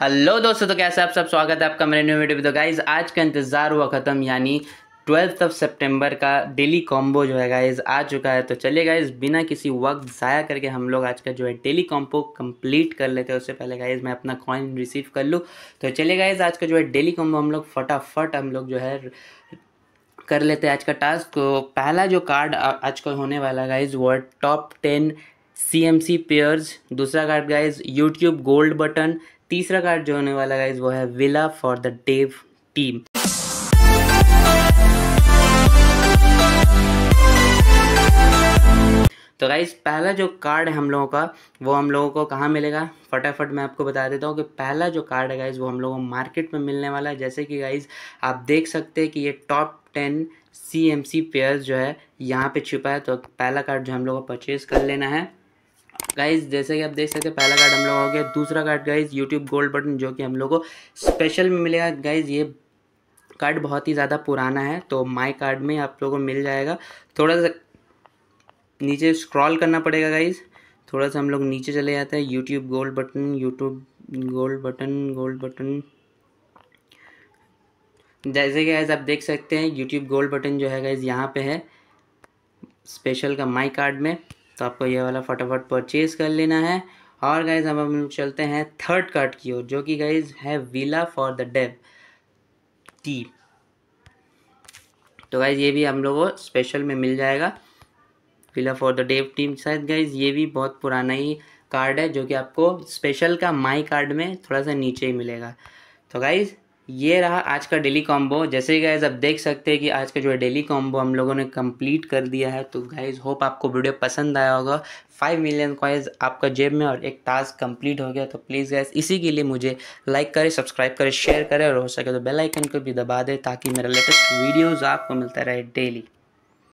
hello दोस्तों तो कैसे आप सब स्वागत है आपका मेरे न्यू वीडियो में तो गाइज आज का इंतज़ार हुआ ख़त्म यानी ट्वेल्थ ऑफ सितंबर का डेली कॉम्बो जो है गाइज आ चुका है तो चलिए गाइज बिना किसी वक्त ज़ाया करके हम लोग आज का जो है डेली कॉम्बो कंप्लीट कर लेते हैं उससे पहले गाइज मैं अपना कॉइन रिसीव कर लूँ तो चलिए गाइज आज का जो है डेली कॉम्बो हम लोग फटाफट हम लोग जो है कर लेते हैं आज का टास्क तो पहला जो कार्ड आज का होने वाला गाइज वो top ten C M C pairs दूसरा card guys YouTube gold button तीसरा कार्ड जो होने वाला गाइज वो है villa for the dev team तो गाइज पहला जो कार्ड है हम लोगों का वो हम लोगों को कहाँ मिलेगा फटाफट मैं आपको बता देता हूँ कि पहला जो कार्ड है गाइज वो हम लोगों को मार्केट में मिलने वाला है जैसे कि गाइज आप देख सकते हैं कि ये top ten C M C pair जो है यहाँ पे छिपा है तो पहला कार्ड जो हम लोगों को परचेज़ कर लेना है गाइज जैसे कि आप देख सकते हैं पहला कार्ड हम लोग हो गया दूसरा card guys YouTube gold button जो कि हम लोग को स्पेशल में मिलेगा गाइज ये कार्ड बहुत ही ज़्यादा पुराना है तो माई कार्ड में आप लोगों को मिल जाएगा थोड़ा सा नीचे स्क्रॉल करना पड़ेगा गाइज थोड़ा सा हम लोग नीचे चले जाते हैं YouTube gold button YouTube gold button gold button जैसे कि गाइज आप देख सकते हैं यूट्यूब गोल्ड बटन जो है गाइज यहाँ पे है स्पेशल का माई कार्ड में तो आपको ये वाला फटाफट परचेज़ कर लेना है और गाइज हम हम चलते हैं थर्ड कार्ड की ओर जो कि गाइज है villa for the dev T तो गाइज ये भी हम लोग को स्पेशल में मिल जाएगा villa for the dev team शायद गाइज ये भी बहुत पुराना ही कार्ड है जो कि आपको स्पेशल का माई कार्ड में थोड़ा सा नीचे ही मिलेगा तो गाइज़ ये रहा आज का डेली कॉम्बो जैसे गाइज आप देख सकते हैं कि आज का जो है डेली कॉम्बो हम लोगों ने कंप्लीट कर दिया है तो गाइज होप आपको वीडियो पसंद आया होगा फाइव मिलियन कॉइन्स आपका जेब में और एक टास्क कंप्लीट हो गया तो प्लीज़ गाइज इसी के लिए मुझे लाइक करें सब्सक्राइब करें शेयर करें और हो सके तो बेल आइकन को भी दबा दें ताकि मेरा लेटेस्ट वीडियोज़ आपको मिलता रहे डेली